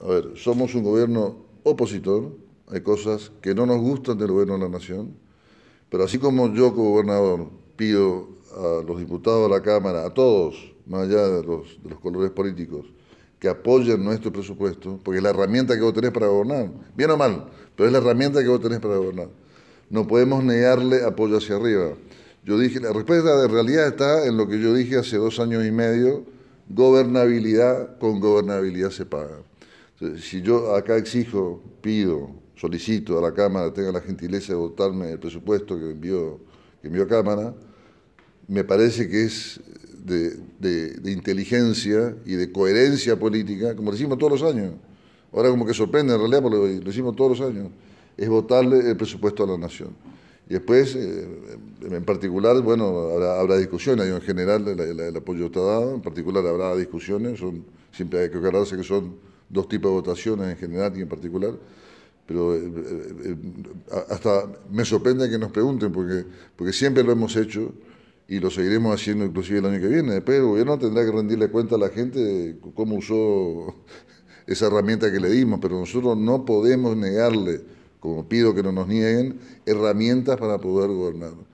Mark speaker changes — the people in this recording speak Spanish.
Speaker 1: a ver, somos un gobierno opositor, hay cosas que no nos gustan del gobierno de la nación, pero así como yo como gobernador pido a los diputados de la Cámara, a todos, más allá de los, colores políticos, que apoyen nuestro presupuesto, porque es la herramienta que vos tenés para gobernar, bien o mal, pero es la herramienta que vos tenés para gobernar. No podemos negarle apoyo hacia arriba. Yo dije, la respuesta de realidad está en lo que yo dije hace dos años y medio, gobernabilidad con gobernabilidad se paga. Si yo acá exijo, pido, solicito a la Cámara, tenga la gentileza de votarme el presupuesto que envió, que envió a Cámara, me parece que es de, inteligencia y de coherencia política, como lo hicimos todos los años. Ahora como que sorprende en realidad, porque lo, todos los años, es votarle el presupuesto a la nación. Y después, eh, en particular, bueno, habrá, discusiones, en general el, apoyo está dado, en particular habrá discusiones, son, siempre hay que aclararse que son dos tipos de votaciones en general y en particular, pero eh, eh, eh, hasta me sorprende que nos pregunten, porque, porque siempre lo hemos hecho y lo seguiremos haciendo inclusive el año que viene. Después el gobierno tendrá que rendirle cuenta a la gente de cómo usó esa herramienta que le dimos, pero nosotros no podemos negarle, como pido que no nos nieguen, herramientas para poder gobernar.